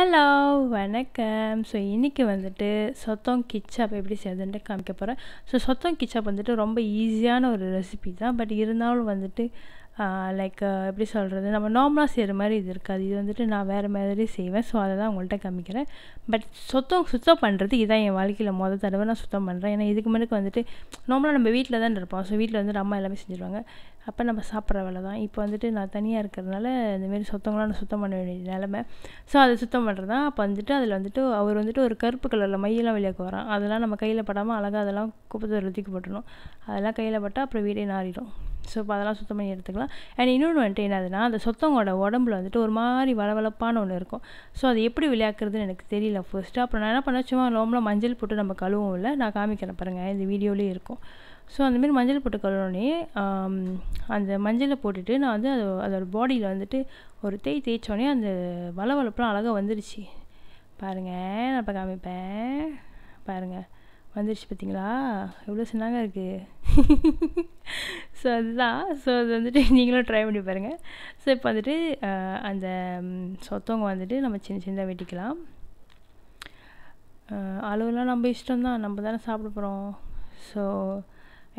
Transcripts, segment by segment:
hello வணக்கம் so இன்றைக்கி வந்துட்டு சொத்தம் கிச்சாப் எப்படி செய்யுதுன்ட்டு காமிக்க போகிறேன் ஸோ சொத்தம் கிச்சாப் வந்துட்டு ரொம்ப ஈஸியான ஒரு ரெசிபி தான் பட் இருந்தாலும் வந்துட்டு லைக் எப்படி சொல்கிறது நம்ம நார்மலாக செய்கிற மாதிரி இது இருக்காது இது வந்துட்டு நான் வேறு மாதிரி செய்வேன் ஸோ அதை தான் உங்கள்கிட்ட காமிக்கிறேன் பட் சுத்தம் சுத்தம் பண்ணுறது இதான் என் வாழ்க்கையில் மொதல் தடவை நான் சுத்தம் பண்ணுறேன் ஏன்னா இதுக்கு முன்னாடி வந்துட்டு நார்மலாக நம்ம வீட்டில் தான் இருப்போம் ஸோ வீட்டில் வந்துட்டு அம்மா எல்லாமே செஞ்சுருவாங்க அப்போ நம்ம சாப்பிட்ற வேலை தான் இப்போ வந்துட்டு நான் தனியாக இருக்கிறதுனால இந்தமாரி சுத்தங்களாம் நான் சுத்தம் பண்ண வேண்டிய நிலமை ஸோ அதை சுத்தம் பண்ணுறது தான் அப்போ வந்துட்டு அதில் வந்துட்டு அவர் வந்துட்டு ஒரு கருப்பு கலரில் மையெல்லாம் வெளியாக வரான் அதெல்லாம் நம்ம கையில் படாமல் அழகாக அதெல்லாம் குப்பை தூரத்துக்கு போட்டுடணும் அதெல்லாம் கையில் பட்டால் அப்புறம் வீடே நாரிடும் ஸோ இப்போ அதெல்லாம் சுத்தம் பண்ணி எடுத்துக்கலாம் அண்ட் இன்னொன்று வந்துட்டு என்னதுன்னா அந்த சொத்தவங்களோட உடம்புல வந்துட்டு ஒரு மாதிரி வளவளப்பான ஒன்று இருக்கும் ஸோ அது எப்படி விளையாக்குறதுன்னு எனக்கு தெரியல ஃபர்ஸ்ட்டு அப்புறம் நான் என்ன பண்ண சும்மா நோம்பலாம் மஞ்சள் போட்டு நம்ம கழுவும் இல்லை நான் காமிக்கிறேன் பாருங்கள் இந்த வீடியோலேயே இருக்கும் ஸோ அந்தமாரி மஞ்சள் போட்டு கழுவுனே அந்த மஞ்சளை போட்டுட்டு நான் வந்து அது அதோடய பாடியில் வந்துட்டு ஒரு தேய் தேய்ச்சோடனே அந்த வளவளப்புலாம் அழகாக வந்துடுச்சு பாருங்கள் நான் இப்போ காமிப்பேன் பாருங்கள் வந்துருச்சு பார்த்தீங்களா எவ்வளோ சின்னாங்க இருக்குது ஸோ அதுதான் ஸோ அது வந்துட்டு நீங்களும் ட்ரை பண்ணி பாருங்கள் ஸோ இப்போ வந்துட்டு அந்த சொத்தவங்க வந்துட்டு நம்ம சின்ன சின்னதாக வெட்டிக்கலாம் அளவுலாம் நம்ம இஷ்டம் தான் நம்ம தானே சாப்பிட போகிறோம் ஸோ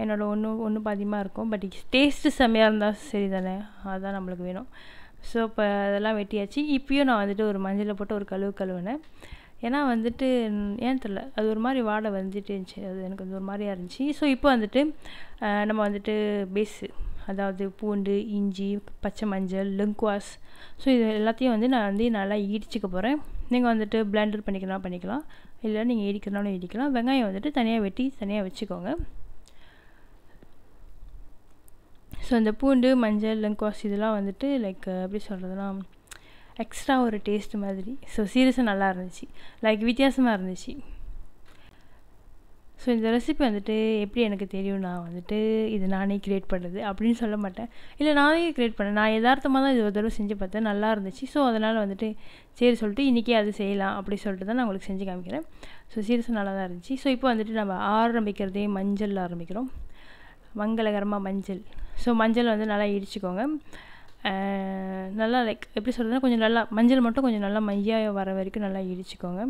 என்னோட ஒன்று ஒன்று பாதியமாக இருக்கும் பட் டேஸ்ட்டு செம்மையாக இருந்தால் சரி தானே அதுதான் நம்மளுக்கு வேணும் ஸோ இப்போ அதெல்லாம் வெட்டியாச்சு இப்போயும் நான் வந்துட்டு ஒரு மஞ்சளை போட்டு ஒரு கழுவு கழுவுனேன் ஏன்னா வந்துட்டு ஏன்னு தெரில அது ஒரு மாதிரி வாடை வந்துட்டு இருந்துச்சு அது எனக்கு வந்து ஒரு மாதிரியா இருந்துச்சு ஸோ இப்போ வந்துட்டு நம்ம வந்துட்டு பேஸு அதாவது பூண்டு இஞ்சி பச்சை மஞ்சள் லெங்க்வாஸ் ஸோ இது எல்லாத்தையும் வந்து நான் வந்து நல்லா இடிச்சுக்க போகிறேன் நீங்கள் வந்துட்டு பிளெண்டர் பண்ணிக்கலாம் பண்ணிக்கலாம் இல்லை நீங்கள் இடிக்கிறனாலும் இடிக்கலாம் வெங்காயம் வந்துட்டு தனியாக வெட்டி தனியாக வச்சுக்கோங்க ஸோ இந்த பூண்டு மஞ்சள் லெங்க்வாஸ் இதெல்லாம் வந்துட்டு லைக் எப்படி சொல்கிறதுனா எக்ஸ்ட்ரா ஒரு டேஸ்ட் மாதிரி ஸோ சீரியஸாக நல்லா இருந்துச்சு லைக் வித்தியாசமாக இருந்துச்சு ஸோ இந்த ரெசிபி வந்துட்டு எப்படி எனக்கு தெரியும் நான் வந்துட்டு இது நானே க்ரியேட் பண்ணுறது அப்படின்னு சொல்ல மாட்டேன் இல்லை நானே க்ரியேட் பண்ணேன் நான் யதார்த்தமாக தான் இது ஒரு தடவை செஞ்சு பார்த்தேன் நல்லா இருந்துச்சு ஸோ அதனால் வந்துட்டு சரி சொல்லிட்டு இன்றைக்கே அது செய்யலாம் அப்படி சொல்லிட்டு தான் நான் உங்களுக்கு செஞ்சு காமிக்கிறேன் ஸோ சீரியஸாக நல்லா தான் இருந்துச்சு ஸோ இப்போ வந்துட்டு நம்ம ஆரம்பிக்கிறதே மஞ்சள் ஆரம்பிக்கிறோம் மங்களகரமாக மஞ்சள் ஸோ மஞ்சள் வந்து நல்லா இடிச்சுக்கோங்க நல்லா லைக் எப்படி சொல்கிறதுனா கொஞ்சம் நல்லா மஞ்சள் மட்டும் கொஞ்சம் நல்லா மையாக வர வரைக்கும் நல்லா இடிச்சுக்கோங்க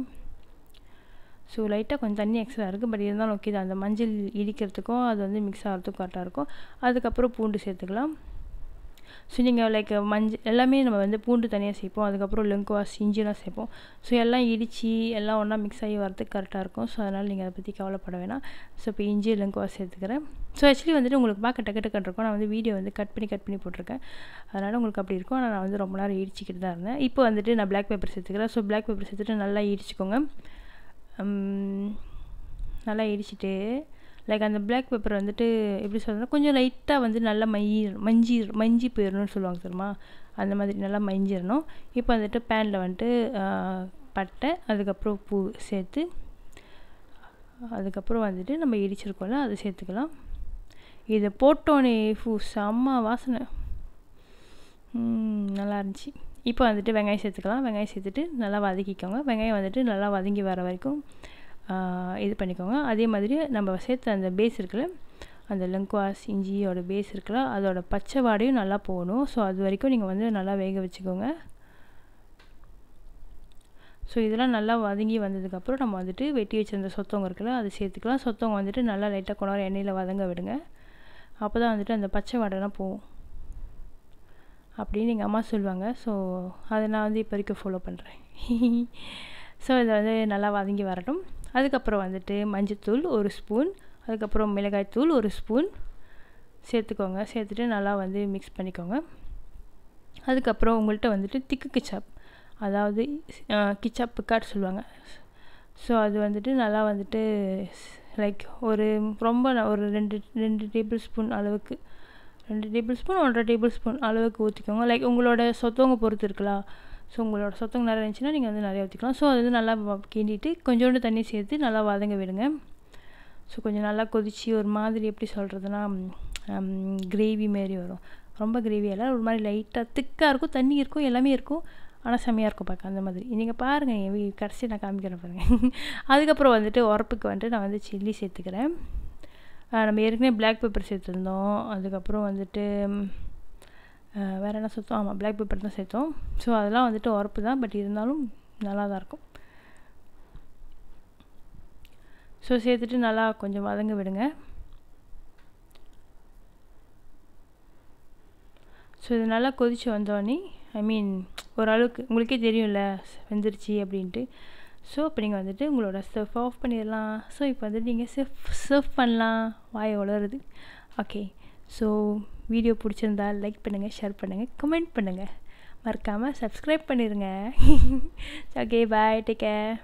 ஸோ லைட்டாக கொஞ்சம் தண்ணி எக்ஸ்ட்ரா இருக்குது பட் இருந்தாலும் ஓகே தான் அந்த மஞ்சள் இடிக்கிறதுக்கும் அது வந்து மிக்ஸ் ஆகிறதுக்கும் கரெக்டாக இருக்கும் அதுக்கப்புறம் பூண்டு சேர்த்துக்கலாம் ஸோ நீங்கள் லைக் மஞ்சள் எல்லாமே நம்ம வந்து பூண்டு தனியாக சேர்ப்போம் அதுக்கப்புறம் லெங்குவாஸ் இஞ்சிலாம் சேர்ப்போம் ஸோ எல்லாம் இடித்து எல்லாம் ஒன்றா மிக்ஸ் ஆகி வரதுக்கு கரெக்டாக இருக்கும் ஸோ அதனால் நீங்கள் அதை பற்றி கவலைப்பட வேணாம் ஸோ இப்போ இஞ்சி லெங்குவாஸ் சேர்த்துக்கிறேன் ஸோ ஆக்சுவலி வந்துட்டு உங்களுக்கு பார்க்க டக்கு டக்குன்னு இருக்கும் நான் வந்து வீடியோ வந்து கட் பண்ணி கட் பண்ணி போட்டிருக்கேன் அதனால் உங்களுக்கு அப்படி இருக்கும் ஆனால் நான் வந்து ரொம்ப நேரம் இடிச்சிக்கிட்டு தான் இருந்தேன் இப்போ வந்துட்டு நான் பிளாக் பேப்பர் சேர்த்துக்கிறேன் ஸோ பிளாக் பேப்பர் சேர்த்துட்டு நல்லா இடிச்சிக்கோங்க நல்லா இடிச்சிட்டு லைக் அந்த பிளாக் பேப்பர் வந்துட்டு எப்படி சொல்கிறது கொஞ்சம் லைட்டாக வந்து நல்லா மையி மஞ்சி மஞ்சி போயிடணும்னு சொல்லுவாங்க தெரியுமா அந்த மாதிரி நல்லா மஞ்சிடணும் இப்போ வந்துட்டு பேனில் வந்துட்டு பட்டை அதுக்கப்புறம் பூ சேர்த்து அதுக்கப்புறம் வந்துட்டு நம்ம எரிச்சிருக்கோம்ல அதை சேர்த்துக்கலாம் இதை போட்டோன்னே ஃபூ செம்ம வாசனை நல்லா இருந்துச்சு இப்போ வந்துட்டு வெங்காயம் சேர்த்துக்கலாம் வெங்காயம் சேர்த்துட்டு நல்லா வதக்கிக்கோங்க வெங்காயம் வந்துட்டு நல்லா வதங்கி வர வரைக்கும் இது பண்ணிக்கோங்க அதே மாதிரி நம்ம சேர்த்த அந்த பேஸ் இருக்குல்ல அந்த லெங்குவாஸ் இஞ்சியோட பேஸ் இருக்குல்ல அதோட பச்சை வாடையும் நல்லா போகணும் ஸோ அது வரைக்கும் நீங்கள் வந்து நல்லா வேக வச்சுக்கோங்க ஸோ இதெல்லாம் நல்லா வதங்கி வந்ததுக்கப்புறம் நம்ம வந்துட்டு வெட்டி வச்சுருந்த சொத்தவங்க இருக்குல்ல அதை சேர்த்துக்கலாம் சொத்தவங்க வந்துட்டு நல்லா லைட்டாக கொண்டாட எண்ணெயில் வதங்க விடுங்க அப்போ தான் வந்துட்டு அந்த பச்சை வாடைலாம் போகும் அப்படின்னு எங்கள் அம்மா சொல்லுவாங்க ஸோ அதை நான் வந்து இப்போ வரைக்கும் ஃபாலோ பண்ணுறேன் ஸோ இதை வந்து நல்லா வதங்கி வரட்டும் அதுக்கப்புறம் வந்துட்டு மஞ்சத்தூள் ஒரு ஸ்பூன் அதுக்கப்புறம் மிளகாய் தூள் ஒரு ஸ்பூன் சேர்த்துக்கோங்க சேர்த்துட்டு நல்லா வந்து மிக்ஸ் பண்ணிக்கோங்க அதுக்கப்புறம் உங்கள்கிட்ட வந்துட்டு திக்கு கிச்சாப் அதாவது கிச்சாப் பிக்காட் சொல்லுவாங்க ஸோ அது வந்துட்டு நல்லா வந்துட்டு லைக் ஒரு ரொம்ப ஒரு ரெண்டு ரெண்டு டேபிள் ஸ்பூன் அளவுக்கு ரெண்டு டேபிள் ஸ்பூன் ஒன்றரை டேபிள் ஸ்பூன் அளவுக்கு ஊற்றிக்கோங்க லைக் உங்களோட சொத்தவங்க பொறுத்து இருக்கலாம் ஸோ உங்களோட சொத்தங்க நிறையா இருந்துச்சுன்னா நீங்கள் வந்து நிறையா ஊற்றிக்கலாம் ஸோ அது வந்து நல்லா கிண்டிட்டு கொஞ்சோண்டு தண்ணி சேர்த்து நல்லா வதங்க விடுங்க ஸோ கொஞ்சம் நல்லா கொதித்து ஒரு மாதிரி எப்படி சொல்கிறதுனா கிரேவி மாரி வரும் ரொம்ப கிரேவி எல்லாம் ஒரு மாதிரி லைட்டாக திக்காக இருக்கும் தண்ணி இருக்கும் எல்லாமே இருக்கும் ஆனால் செம்மையாக இருக்கும் பார்க்க அந்த மாதிரி நீங்கள் பாருங்கள் என் கடைசி நான் காமிக்கிறேன் பாருங்கள் அதுக்கப்புறம் வந்துட்டு உரப்புக்கு வந்துட்டு நான் வந்து சில்லி சேர்த்துக்கிறேன் நம்ம ஏற்கனவே பிளாக் பேப்பர் சேர்த்துருந்தோம் அதுக்கப்புறம் வந்துட்டு வேறு என்ன சேர்த்தோம் ஆமாம் பிளாக் பேப்பர் தான் சேர்த்தோம் ஸோ அதெல்லாம் வந்துட்டு உரப்பு தான் பட் இருந்தாலும் நல்லா தான் இருக்கும் ஸோ சேர்த்துட்டு நல்லா கொஞ்சம் வதங்க விடுங்க ஸோ இது நல்லா கொதித்து வந்தோடனே ஐ மீன் ஓரளவுக்கு உங்களுக்கே தெரியும்ல வெந்துருச்சு அப்படின்ட்டு ஸோ இப்போ நீங்கள் வந்துட்டு உங்களோட செஃப் ஆஃப் பண்ணிடலாம் ஸோ இப்போ வந்துட்டு நீங்கள் செஃப் செஃப் பண்ணலாம் வாய் வளருது ஓகே ஸோ வீடியோ பிடிச்சிருந்தா லைக் பண்ணுங்கள் ஷேர் பண்ணுங்கள் கமெண்ட் பண்ணுங்கள் மறக்காமல் சப்ஸ்கிரைப் பண்ணிடுங்க ஓகே பாய் டேக் கேர்